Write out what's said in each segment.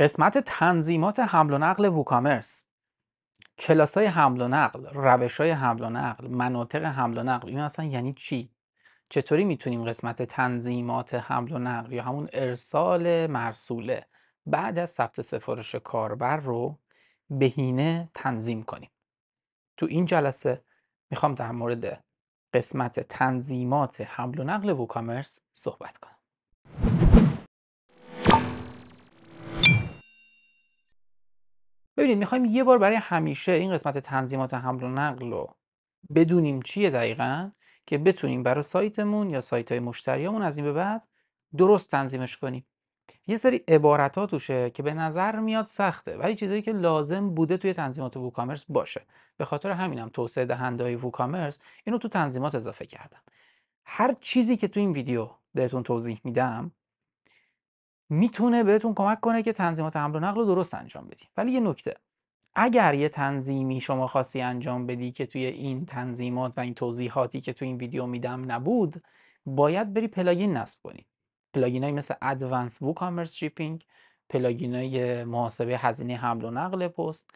قسمت تنظیمات حمل و نقل ووکامرس کلاس های حمل و نقل روش های حمل و نقل مناطق حمل و نقل این اصلا یعنی چی چطوری میتونیم قسمت تنظیمات حمل و نقل یا همون ارسال مرسوله بعد از ثبت سفارش کاربر رو بهینه تنظیم کنیم تو این جلسه میخوام در مورد قسمت تنظیمات حمل و نقل ووکامرس صحبت کنم ببینید میخوایم یه بار برای همیشه این قسمت تنظیمات حمل و نقل رو بدونیم چیه دقیقا که بتونیم برای سایتمون یا سایت های مشتریامون از این به بعد درست تنظیمش کنیم یه سری عبارت ها توشه که به نظر میاد سخته ولی چیزایی که لازم بوده توی تنظیمات ووکامرس باشه به خاطر همینم توسعه دهنده های ووکامرس اینو تو تنظیمات اضافه کردم هر چیزی که تو این ویدیو بهتون توضیح میدم میتونه بهتون کمک کنه که تنظیمات حمل و نقل رو درست انجام بدی ولی یه نکته اگر یه تنظیمی شما خاصی انجام بدی که توی این تنظیمات و این توضیحاتی که توی این ویدیو میدم نبود باید بری پلاگین نصب کنی پلاگین های مثل ادوانس ووکامرس شیپینگ پلاگین های محاسبه هزینه حمل و نقل پست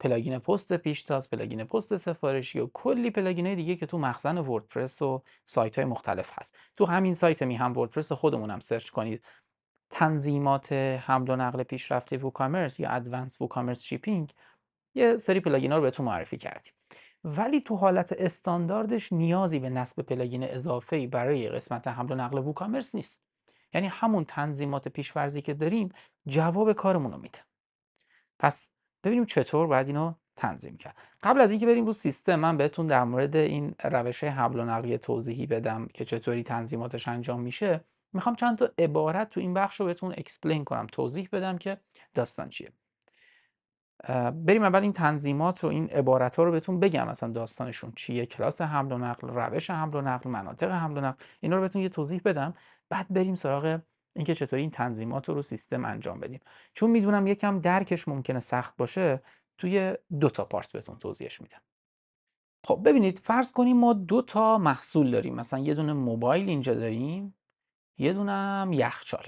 پلاگین پست پیشتاز پلاگین پست سفارشی و کلی پلاگین های دیگه که تو مخزن وردپرس و سایت های مختلف هست تو همین سایت می هم وردپرس هم سرچ کنید تنظیمات حمل و نقل پیشرفته ووکامرس یا ادوانس ووکامرس شیپینگ یه سری ها رو بهتون معرفی کردیم ولی تو حالت استانداردش نیازی به نصب پلاگین ای برای قسمت حمل و نقل ووکامرس نیست یعنی همون تنظیمات پیشورزی که داریم جواب کارمون رو میده پس ببینیم چطور باید اینو تنظیم کرد قبل از اینکه بریم رو سیستم من بهتون در مورد این روش حمل و نقل توضیحی بدم که چطوری تنظیماتش انجام میشه میخوام چند تا عبارت تو این بخش رو بهتون اکسپلین کنم توضیح بدم که داستان چیه بریم اول این تنظیمات رو این عبارت ها رو بهتون بگم اصلا داستانشون چیه کلاس حمل و نقل روش حمل و نقل مناطق حمل و نقل اینا رو بهتون یه توضیح بدم بعد بریم سراغ اینکه چطوری این تنظیمات رو رو سیستم انجام بدیم چون میدونم یکم درکش ممکنه سخت باشه توی دو تا پارت بهتون توضیحش میدم خب ببینید فرض کنیم ما دو تا محصول داریم مثلا یه دونه موبایل اینجا داریم یه دونم یخچال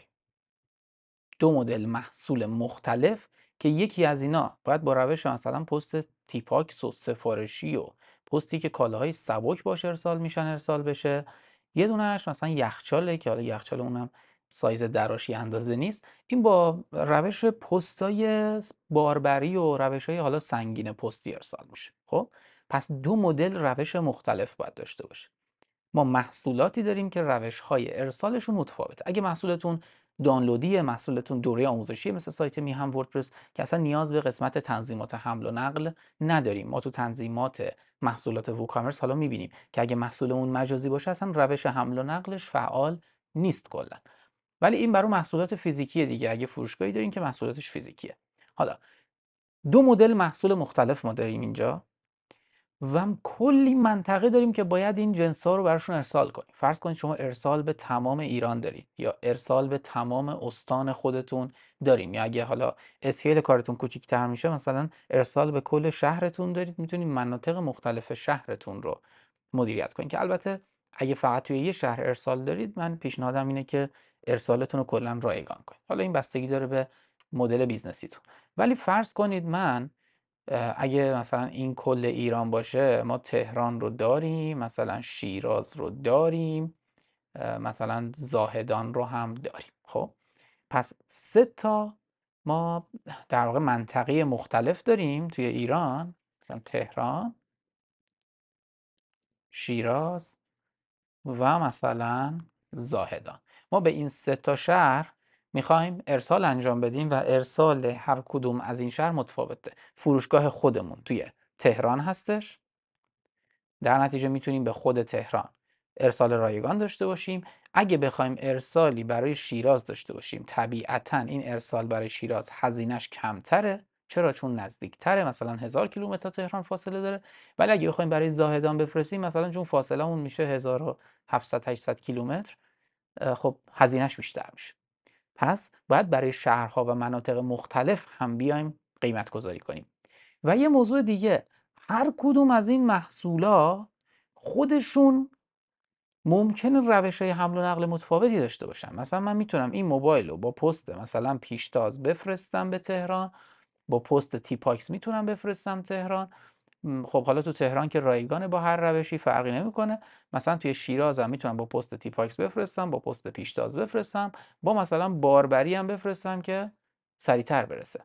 دو مدل محصول مختلف که یکی از اینا باید با روش مثلا پست تیپاکس و سفارشی و پستی که کالاهای سبک باش ارسال میشن ارسال بشه یه دونش مثلا یخچاله که حالا یخچال اونم سایز دراشی اندازه نیست این با روش پستای باربری و روش های حالا سنگین پستی ارسال میشه خب پس دو مدل روش مختلف باید داشته باشه ما محصولاتی داریم که روش های ارسالشون متفاوته اگه محصولتون دانلودی محصولتون دوره آموزشی مثل سایت میهم وردپرس که اصلا نیاز به قسمت تنظیمات حمل و نقل نداریم ما تو تنظیمات محصولات ووکامرس حالا میبینیم که اگه محصولمون مجازی باشه اصلا روش حمل و نقلش فعال نیست کلا ولی این برای محصولات فیزیکی دیگه اگه فروشگاهی دارین که محصولاتش فیزیکیه حالا دو مدل محصول مختلف ما داریم اینجا و کلی منطقه داریم که باید این جنس ها رو براشون ارسال کنیم فرض کنید شما ارسال به تمام ایران دارید یا ارسال به تمام استان خودتون دارین یا اگه حالا اسکیل کارتون کوچیک‌تر میشه مثلا ارسال به کل شهرتون دارید میتونید مناطق مختلف شهرتون رو مدیریت کنید که البته اگه فقط توی یه شهر ارسال دارید من پیشنهادم اینه که ارسالتون رو کلا رایگان کنید حالا این بستگی داره به مدل بیزنسیتون ولی فرض کنید من اگه مثلا این کل ایران باشه ما تهران رو داریم مثلا شیراز رو داریم مثلا زاهدان رو هم داریم خب پس سه تا ما در واقع منطقه مختلف داریم توی ایران مثلا تهران شیراز و مثلا زاهدان ما به این سه تا شهر میخوایم ارسال انجام بدیم و ارسال هر کدوم از این شهر متفاوته فروشگاه خودمون توی تهران هستش در نتیجه میتونیم به خود تهران ارسال رایگان داشته باشیم اگه بخوایم ارسالی برای شیراز داشته باشیم طبیعتا این ارسال برای شیراز هزینش کمتره چرا چون نزدیکتره مثلا هزار کیلومتر تهران فاصله داره ولی اگه بخوایم برای زاهدان بفرستیم مثلا چون فاصله اون میشه 1700 800 کیلومتر خب هزینهش بیشتر میشه پس باید برای شهرها و مناطق مختلف هم بیایم قیمت گذاری کنیم و یه موضوع دیگه هر کدوم از این محصولا خودشون ممکن روش های حمل و نقل متفاوتی داشته باشن مثلا من میتونم این موبایل رو با پست مثلا پیشتاز بفرستم به تهران با پست تیپاکس میتونم بفرستم تهران خب حالا تو تهران که رایگانه با هر روشی فرقی نمیکنه مثلا توی شیرازم میتونم با پست تیپاکس بفرستم با پست پیشتاز بفرستم با مثلا باربری هم بفرستم که سریعتر برسه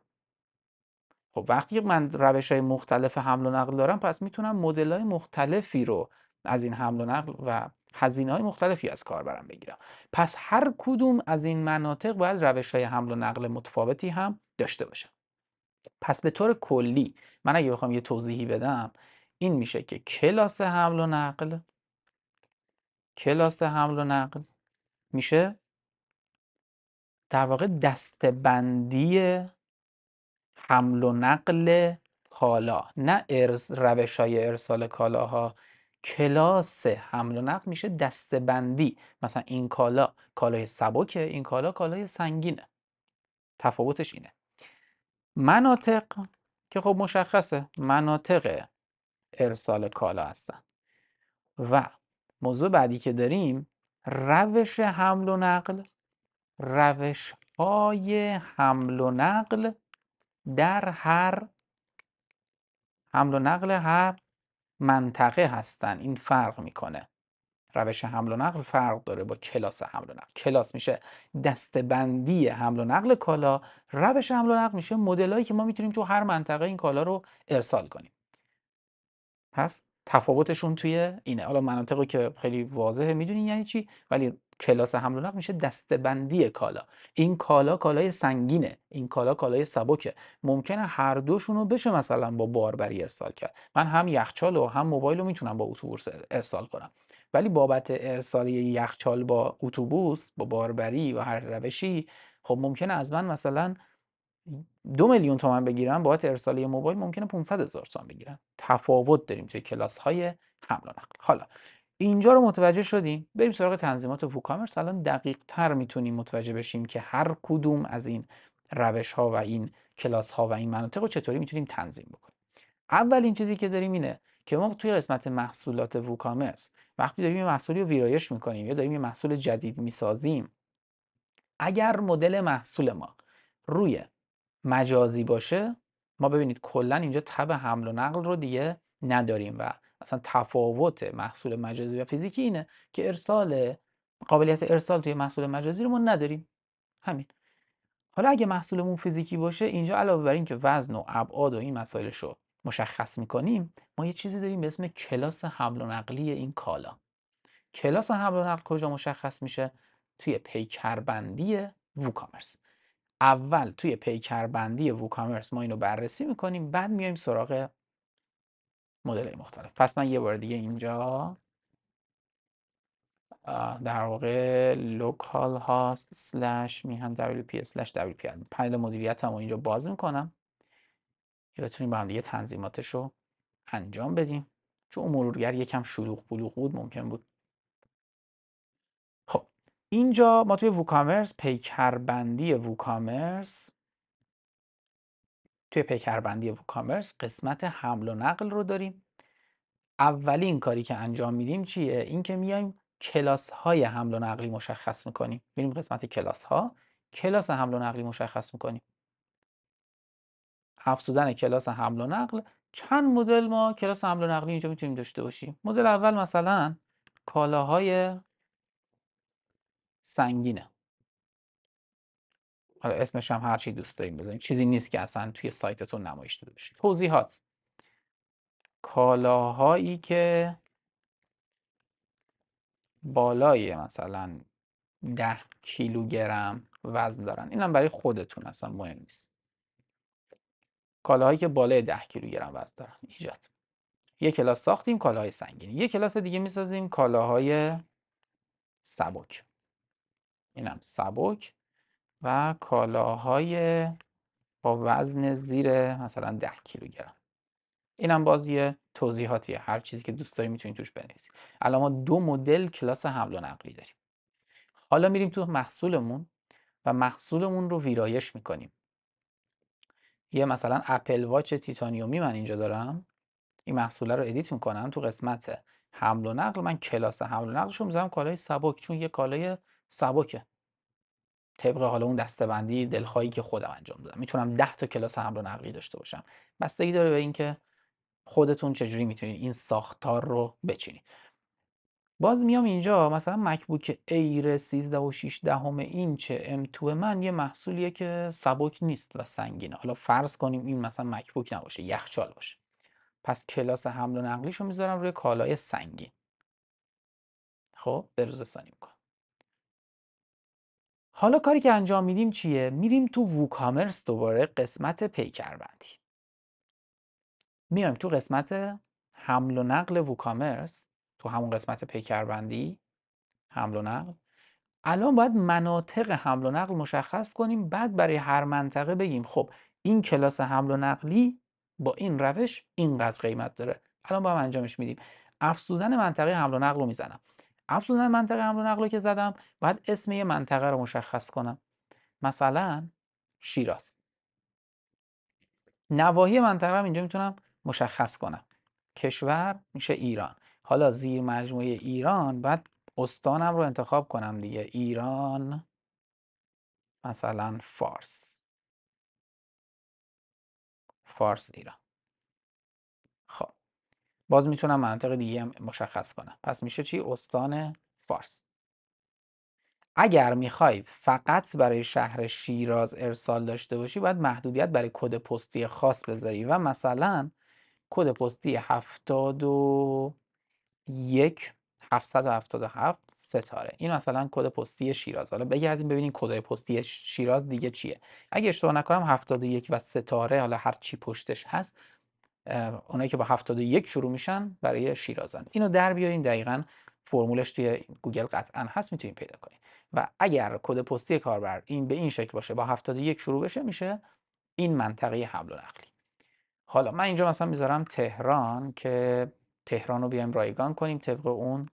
خب وقتی من روش های مختلف حمل و نقل دارم پس میتونم مدل های مختلفی رو از این حمل و نقل و هزینه های مختلفی از کاربرم بگیرم پس هر کدوم از این مناطق باید روش های حمل و نقل متفاوتی هم داشته باشم پس به طور کلی من اگه بخوام یه توضیحی بدم این میشه که کلاس حمل و نقل کلاس حمل و نقل میشه در واقع دستبندی حمل و نقل کالا نه ارز روش های ارسال کالاها کلاس حمل و نقل میشه دستبندی مثلا این کالا کالای سبکه این کالا کالای سنگینه تفاوتش اینه مناطق که خب مشخصه مناطق ارسال کالا هستن و موضوع بعدی که داریم روش حمل و نقل روش های حمل و نقل در هر حمل و نقل هر منطقه هستن این فرق میکنه روش حمل و نقل فرق داره با کلاس حمل و نقل کلاس میشه دستبندی حمل و نقل کالا روش حمل و نقل میشه مدلایی که ما میتونیم تو هر منطقه این کالا رو ارسال کنیم پس تفاوتشون توی اینه حالا مناطقی که خیلی واضحه میدونین یعنی چی ولی کلاس حمل و نقل میشه دستبندی کالا این کالا کالای سنگینه این کالا کالای سبکه ممکنه هر دوشون رو بشه مثلا با باربری ارسال کرد من هم یخچال و هم موبایل رو میتونم با اتوبوس ارسال کنم ولی بابت ارسال یخچال با اتوبوس با باربری و هر روشی خب ممکنه از من مثلا دو میلیون تومن بگیرن بابت ارسال موبایل ممکنه 500 هزار تومن بگیرن تفاوت داریم توی کلاس های حمل و نقل حالا اینجا رو متوجه شدیم بریم سراغ تنظیمات ووکامرس الان دقیق تر میتونیم متوجه بشیم که هر کدوم از این روش ها و این کلاس ها و این مناطق رو چطوری میتونیم تنظیم بکنیم اولین چیزی که داریم اینه که ما توی قسمت محصولات ووکامرس وقتی داریم یه محصولی رو ویرایش میکنیم یا داریم یه محصول جدید میسازیم اگر مدل محصول ما روی مجازی باشه ما ببینید کلا اینجا تب حمل و نقل رو دیگه نداریم و اصلا تفاوت محصول مجازی و فیزیکی اینه که ارسال قابلیت ارسال توی محصول مجازی رو ما نداریم همین حالا اگه محصولمون فیزیکی باشه اینجا علاوه بر اینکه وزن و ابعاد و این مسائلش مشخص میکنیم ما یه چیزی داریم به اسم کلاس حمل و نقلی این کالا کلاس حمل و نقل کجا مشخص میشه توی پیکربندی ووکامرس اول توی پیکربندی ووکامرس ما اینو بررسی میکنیم بعد میایم سراغ مدل مختلف پس من یه بار دیگه اینجا در واقع لوکال هاست سلش میهن WP سلش WP پنل مدیریت هم اینجا باز میکنم که بتونیم با هم دیگه تنظیماتش رو انجام بدیم چون اون مرورگر یکم شلوغ بلوغ بود ممکن بود خب اینجا ما توی ووکامرس پیکربندی ووکامرس توی پیکربندی ووکامرس قسمت حمل و نقل رو داریم اولین کاری که انجام میدیم چیه این که میایم کلاس های حمل و نقلی مشخص میکنیم میریم قسمت کلاس ها کلاس حمل و نقلی مشخص میکنیم افزودن کلاس حمل و نقل چند مدل ما کلاس حمل و نقلی اینجا میتونیم داشته باشیم مدل اول مثلا کالاهای سنگینه حالا اسمش هم هر دوست داریم بزنیم چیزی نیست که اصلا توی سایتتون نمایش داده بشه توضیحات کالاهایی که بالای مثلا ده کیلوگرم وزن دارن اینم برای خودتون اصلا مهم نیست کالاهایی که بالای 10 کیلوگرم وزن دارن ایجاد یک کلاس ساختیم کالاهای سنگین یک کلاس دیگه میسازیم کالاهای سبک اینم سبک و کالاهای با وزن زیر مثلا 10 کیلوگرم اینم باز یه توضیحاتیه هر چیزی که دوست داری میتونی توش بنویسی الان ما دو مدل کلاس حمل و نقلی داریم حالا میریم تو محصولمون و محصولمون رو ویرایش میکنیم یه مثلا اپل واچ تیتانیومی من اینجا دارم این محصوله رو ادیت میکنم تو قسمت حمل و نقل من کلاس حمل و نقلش رو میذارم کالای سبک چون یه کالای سبکه طبق حالا اون دستبندی دلخواهی که خودم انجام دادم میتونم 10 تا کلاس حمل و نقلی داشته باشم بستگی داره به اینکه خودتون چجوری میتونید این ساختار رو بچینید باز میام اینجا مثلا مکبوک ایر 13 و 16 این اینچ M2 من یه محصولیه که سبک نیست و سنگینه حالا فرض کنیم این مثلا مکبوک نباشه یخچال باشه پس کلاس حمل و نقلیشو میذارم روی کالای سنگین خب به روز سانی میکنم حالا کاری که انجام میدیم چیه میریم تو ووکامرس دوباره قسمت پیکربندی میام تو قسمت حمل و نقل ووکامرس تو همون قسمت پیکربندی حمل و نقل الان باید مناطق حمل و نقل مشخص کنیم بعد برای هر منطقه بگیم خب این کلاس حمل و نقلی با این روش اینقدر قیمت داره الان با هم انجامش میدیم افزودن منطقه حمل و نقل رو میزنم افزودن منطقه حمل و نقل رو که زدم باید اسم یه منطقه رو مشخص کنم مثلا شیراز نواحی منطقه هم اینجا میتونم مشخص کنم کشور میشه ایران حالا زیر مجموعه ایران بعد استانم رو انتخاب کنم دیگه ایران مثلا فارس فارس ایران خب باز میتونم مناطق دیگه هم مشخص کنم پس میشه چی استان فارس اگر میخواید فقط برای شهر شیراز ارسال داشته باشی باید محدودیت برای کد پستی خاص بذاری و مثلا کد پستی هفتاد و یک 777 ستاره این مثلا کد پستی شیراز حالا بگردیم ببینیم کدای پستی شیراز دیگه چیه اگه اشتباه نکنم 71 و ستاره حالا هر چی پشتش هست اونایی که با 71 شروع میشن برای شیرازن اینو در بیارین دقیقا فرمولش توی گوگل قطعا هست میتونین پیدا کنین و اگر کد پستی کاربر این به این شکل باشه با 71 شروع بشه میشه این منطقه حمل و نقلی حالا من اینجا مثلا میذارم تهران که تهران رو بیایم رایگان کنیم طبق اون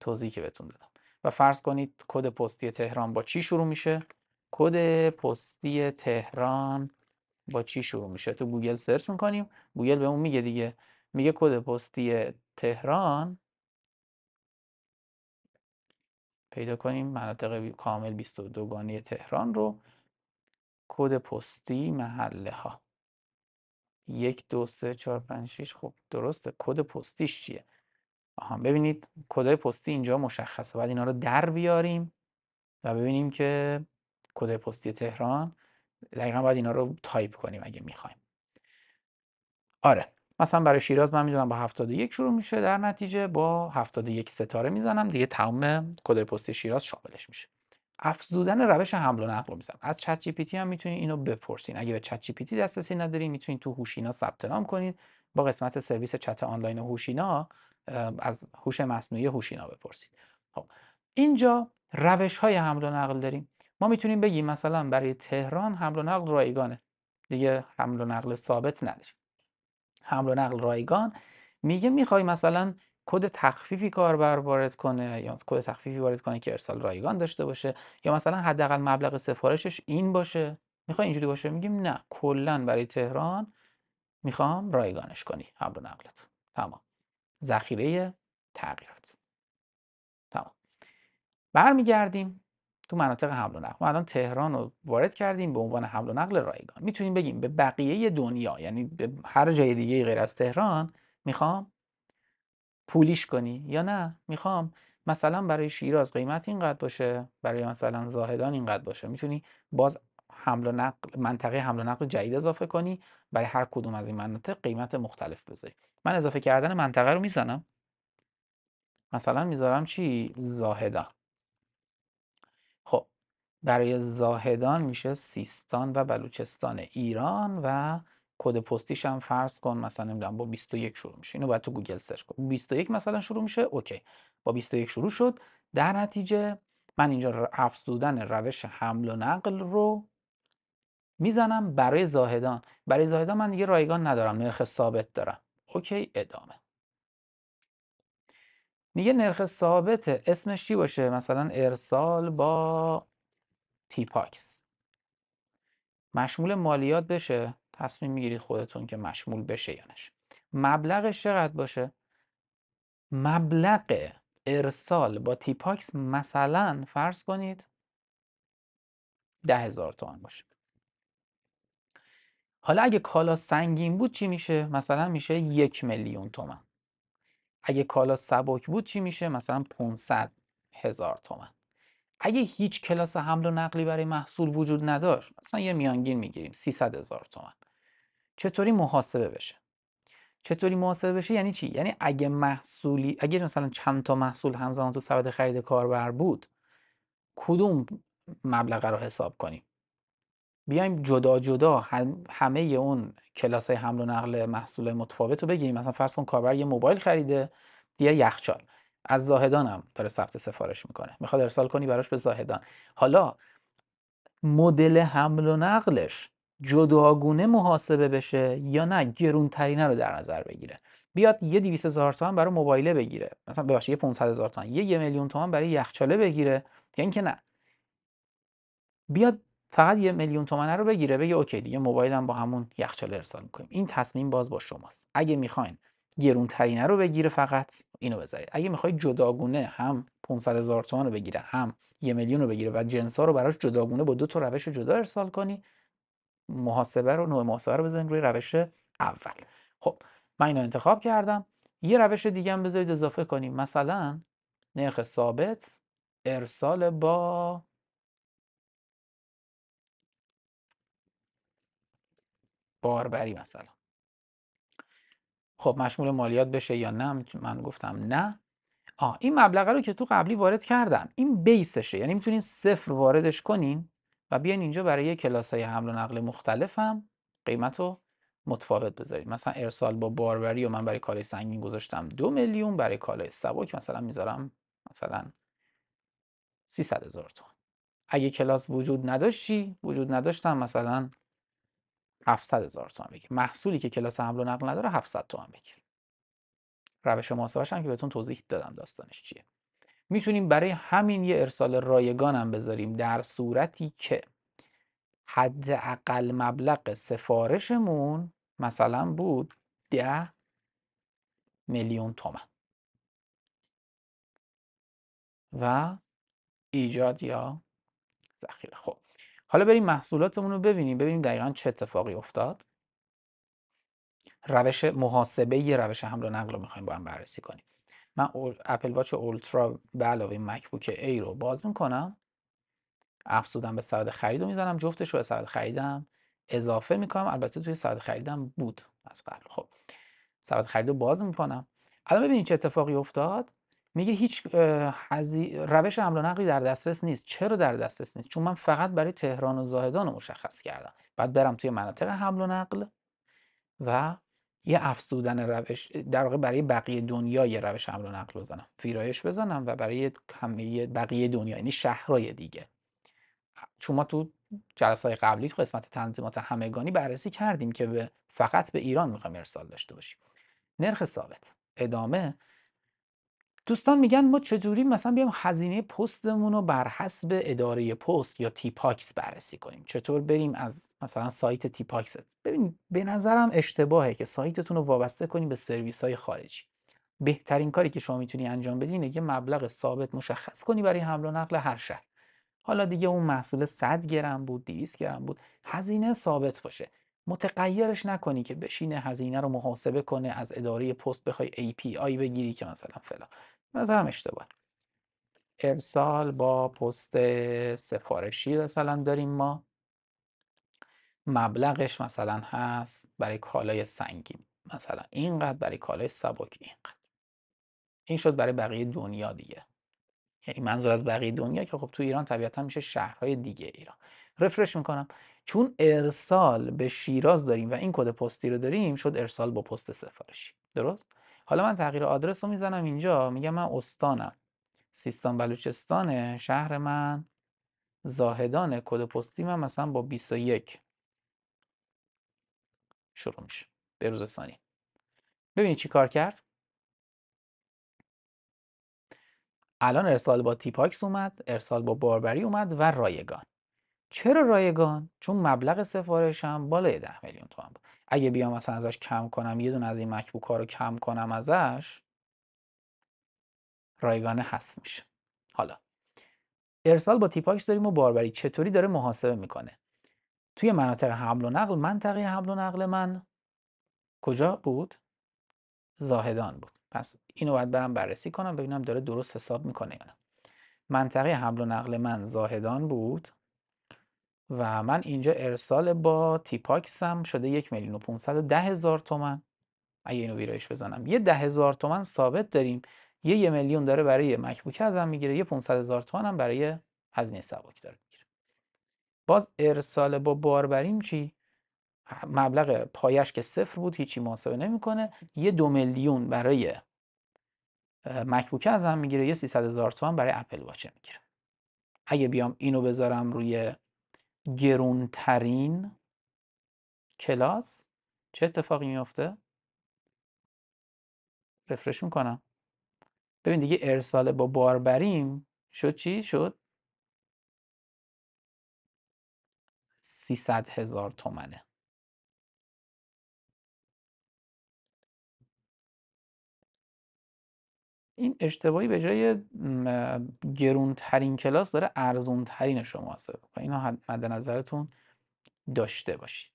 توضیحی که بهتون دادم و فرض کنید کد پستی تهران با چی شروع میشه کد پستی تهران با چی شروع میشه تو گوگل سرچ میکنیم گوگل به اون میگه دیگه میگه کد پستی تهران پیدا کنیم مناطق کامل 22 گانه تهران رو کد پستی محله ها یک دو سه چهار پنج شیش خب درسته کد پستیش چیه آها ببینید کدای پستی اینجا مشخصه بعد اینا رو در بیاریم و ببینیم که کد پستی تهران دقیقا باید اینا رو تایپ کنیم اگه میخوایم آره مثلا برای شیراز من میدونم با 71 شروع میشه در نتیجه با 71 ستاره میزنم دیگه تمام کد پستی شیراز شاملش میشه افزودن روش حمل و نقل رو میزنم از چت جی پی تی هم میتونید اینو بپرسین اگه به چت جی پی دسترسی ندارین میتونید تو هوشینا ثبت نام کنین با قسمت سرویس چت آنلاین هوشینا از هوش مصنوعی هوشینا بپرسید خب اینجا روش های حمل و نقل داریم ما میتونیم بگیم مثلا برای تهران حمل و نقل رایگانه دیگه حمل و نقل ثابت نداریم حمل و نقل رایگان میگه میخوای مثلا کد تخفیفی کاربر وارد کنه یا کد تخفیفی وارد کنه که ارسال رایگان داشته باشه یا مثلا حداقل مبلغ سفارشش این باشه میخوای اینجوری باشه میگیم نه کلا برای تهران میخوام رایگانش کنی حمل و نقلت تمام ذخیره تغییرات تمام برمیگردیم تو مناطق حمل و نقل ما الان تهران رو وارد کردیم به عنوان حمل و نقل رایگان میتونیم بگیم به بقیه دنیا یعنی به هر جای دیگه غیر از تهران میخوام پولیش کنی یا نه میخوام مثلا برای شیراز قیمت اینقدر باشه برای مثلا زاهدان اینقدر باشه میتونی باز حمل و نقل منطقه حمل و نقل جدید اضافه کنی برای هر کدوم از این مناطق قیمت مختلف بذاری من اضافه کردن منطقه رو میزنم مثلا میذارم چی زاهدان خب برای زاهدان میشه سیستان و بلوچستان ایران و کد پستیش هم فرض کن مثلا نمیدونم با 21 شروع میشه اینو باید تو گوگل سرچ کن 21 مثلا شروع میشه اوکی با 21 شروع شد در نتیجه من اینجا افزودن روش حمل و نقل رو میزنم برای زاهدان برای زاهدان من دیگه رایگان ندارم نرخ ثابت دارم اوکی ادامه میگه نرخ ثابت اسمش چی باشه مثلا ارسال با تیپاکس مشمول مالیات بشه تصمیم میگیرید خودتون که مشمول بشه یا نشه مبلغش چقدر باشه مبلغ ارسال با تیپاکس مثلا فرض کنید ده هزار تومن باشه حالا اگه کالا سنگین بود چی میشه مثلا میشه یک میلیون تومن اگه کالا سبک بود چی میشه مثلا 500 هزار تومن اگه هیچ کلاس حمل و نقلی برای محصول وجود نداشت مثلا یه میانگین میگیریم 300 هزار تومن چطوری محاسبه بشه چطوری محاسبه بشه یعنی چی یعنی اگه محصولی اگه مثلا چند تا محصول همزمان تو سبد خرید کاربر بود کدوم مبلغ رو حساب کنیم بیایم جدا جدا هم همه اون کلاس های حمل و نقل محصول متفاوت رو بگیریم مثلا فرض کن کاربر یه موبایل خریده یه یخچال از زاهدان هم داره ثبت سفارش میکنه میخواد ارسال کنی براش به زاهدان حالا مدل حمل و نقلش جداگونه محاسبه بشه یا نه گرونترینه رو در نظر بگیره بیاد یه 200 هزار تومن برای موبایله بگیره مثلا ببخشید یه 500 هزار تومن یه یه میلیون تومن برای یخچاله بگیره یا اینکه نه بیاد فقط یه میلیون تومنه رو بگیره بگه اوکی دیگه هم با همون یخچاله ارسال میکنیم این تصمیم باز با شماست اگه میخواین گرونترینه رو بگیره فقط اینو بذارید اگه میخواید جداگونه هم 500 هزار تومن رو بگیره هم یه میلیون رو بگیره و جنس رو براش جداگونه با دو تا روش جدا ارسال کنی محاسبه رو نوع محاسبه رو بزنید روی روش اول خب من اینو انتخاب کردم یه روش دیگه هم بذارید اضافه کنیم مثلا نرخ ثابت ارسال با باربری مثلا خب مشمول مالیات بشه یا نه من گفتم نه آه این مبلغه رو که تو قبلی وارد کردم این بیسشه یعنی میتونین صفر واردش کنین و بیاین اینجا برای کلاس های حمل و نقل مختلف هم قیمت رو متفاوت بذارید مثلا ارسال با باربری و من برای کالای سنگین گذاشتم دو میلیون برای کالای سبک مثلا میذارم مثلا 300 هزار تومان اگه کلاس وجود نداشتی وجود نداشتم مثلا 700 هزار تومن بگیر محصولی که کلاس حمل و نقل نداره 700 تومن بگیر روش محاسبه‌ش هم که بهتون توضیح دادم داستانش چیه میتونیم برای همین یه ارسال رایگان هم بذاریم در صورتی که حداقل مبلغ سفارشمون مثلا بود ده میلیون تومن و ایجاد یا ذخیره خب حالا بریم محصولاتمون رو ببینیم ببینیم دقیقا چه اتفاقی افتاد روش محاسبه یه روش حمل و نقل رو میخوایم با هم بررسی کنیم من اپل واچ اولترا به علاوه مکبوک ای رو باز میکنم افزودم به سبد خرید رو میزنم جفتش رو به سبد خریدم اضافه میکنم البته توی سبد خریدم بود از قبل خب سبد خرید رو باز میکنم الان ببینید چه اتفاقی افتاد میگه هیچ روش حمل و نقلی در دسترس نیست چرا در دسترس نیست چون من فقط برای تهران و زاهدان رو مشخص کردم بعد برم توی مناطق حمل و نقل و یه افزودن روش در واقع برای بقیه دنیا یه روش حمل و نقل بزنم ویرایش بزنم و برای همه بقیه دنیا یعنی شهرهای دیگه چون ما تو جلسه های قبلی تو قسمت تنظیمات همگانی بررسی کردیم که فقط به ایران میخوایم ارسال داشته باشیم نرخ ثابت ادامه دوستان میگن ما چجوری مثلا بیایم هزینه پستمون رو بر حسب اداره پست یا تیپاکس بررسی کنیم چطور بریم از مثلا سایت تیپاکس ببین، به نظرم اشتباهه که سایتتون رو وابسته کنیم به سرویس های خارجی بهترین کاری که شما میتونی انجام بدی اینه یه مبلغ ثابت مشخص کنی برای حمل و نقل هر شهر حالا دیگه اون محصول 100 گرم بود 200 گرم بود هزینه ثابت باشه متغیرش نکنی که بشینه هزینه رو محاسبه کنه از اداره پست بخوای API بگیری که مثلا فلان نظرم اشتباه ارسال با پست سفارشی مثلا داریم ما مبلغش مثلا هست برای کالای سنگین مثلا اینقدر برای کالای سبک اینقدر این شد برای بقیه دنیا دیگه یعنی منظور از بقیه دنیا که خب تو ایران طبیعتا میشه شهرهای دیگه ایران رفرش میکنم چون ارسال به شیراز داریم و این کد پستی رو داریم شد ارسال با پست سفارشی درست حالا من تغییر آدرس رو میزنم اینجا میگم من استانم سیستان بلوچستان شهر من زاهدان کد پستی من مثلا با 21 شروع میشه به روز ثانی ببینید چی کار کرد الان ارسال با تیپاکس اومد ارسال با باربری اومد و رایگان چرا رایگان چون مبلغ سفارشم هم بالای ده میلیون تومن بود اگه بیام مثلا ازش کم کنم یه دونه از این مکبوک ها رو کم کنم ازش رایگانه حذف میشه حالا ارسال با تیپاکس داریم و باربری چطوری داره محاسبه میکنه توی مناطق حمل و نقل منطقه حمل و نقل من کجا بود زاهدان بود پس اینو باید برم بررسی کنم ببینم داره درست حساب میکنه یا نه منطقه حمل و نقل من زاهدان بود و من اینجا ارسال با هم شده یک میلیون و پونصد و ده هزار تومن اگه اینو ویرایش بزنم یه ده هزار تومن ثابت داریم یه یه میلیون داره برای مکبوک ازم میگیره یه 500 هزار تومن هم برای هزینه سباک داره میگیره باز ارسال با باربریم چی مبلغ پایش که صفر بود هیچی محاسبه نمیکنه یه دو میلیون برای مکبوک ازم میگیره یه 300 هزار تومن برای اپل واچه میگیره اگه بیام اینو بذارم روی گرونترین کلاس چه اتفاقی میافته؟ رفرش میکنم ببین دیگه ارساله با باربریم شد چی؟ شد 300 هزار تومنه این اشتباهی به جای گرونترین کلاس داره ارزونترین شما هست و اینا مد نظرتون داشته باشید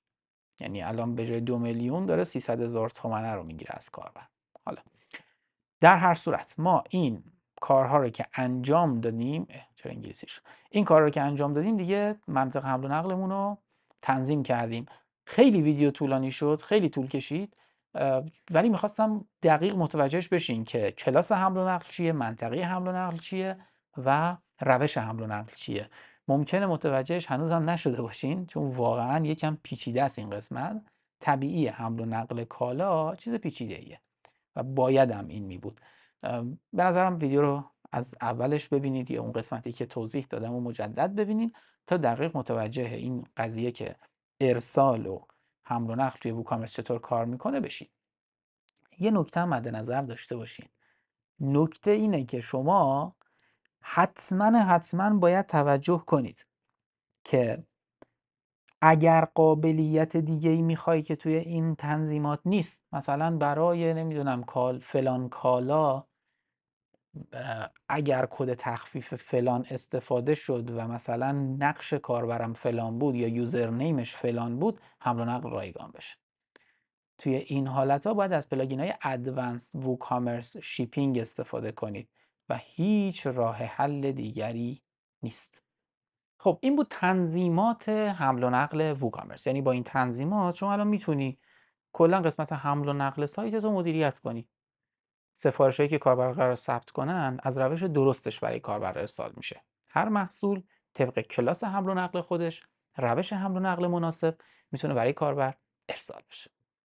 یعنی الان به جای دو میلیون داره 300 هزار تومنه رو میگیره از کاربر حالا در هر صورت ما این کارها رو که انجام دادیم چرا انگلیسیش این کار رو که انجام دادیم دیگه منطق حمل و نقلمون رو تنظیم کردیم خیلی ویدیو طولانی شد خیلی طول کشید ولی میخواستم دقیق متوجهش بشین که کلاس حمل و نقل چیه منطقه حمل و نقل چیه و روش حمل و نقل چیه ممکنه متوجهش هنوزم نشده باشین چون واقعا یکم پیچیده است این قسمت طبیعی حمل و نقل کالا چیز پیچیده ایه و باید هم این می بود به نظرم ویدیو رو از اولش ببینید یا اون قسمتی که توضیح دادم و مجدد ببینید تا دقیق متوجه این قضیه که ارسال و حمل و نقل توی ووکامرس چطور کار میکنه بشین یه نکته هم مد نظر داشته باشین نکته اینه که شما حتما حتما باید توجه کنید که اگر قابلیت دیگه ای میخوایی که توی این تنظیمات نیست مثلا برای نمیدونم کال فلان کالا اگر کد تخفیف فلان استفاده شد و مثلا نقش کاربرم فلان بود یا یوزر نیمش فلان بود حمل و نقل رایگان بشه توی این حالت ها باید از پلاگین های ادوانس ووکامرس شیپینگ استفاده کنید و هیچ راه حل دیگری نیست خب این بود تنظیمات حمل و نقل ووکامرس یعنی با این تنظیمات شما الان میتونی کلا قسمت حمل و نقل رو مدیریت کنی سفارشهایی که کاربر قرار ثبت کنن از روش درستش برای کاربر ارسال میشه هر محصول طبق کلاس حمل و نقل خودش روش حمل و نقل مناسب میتونه برای کاربر ارسال بشه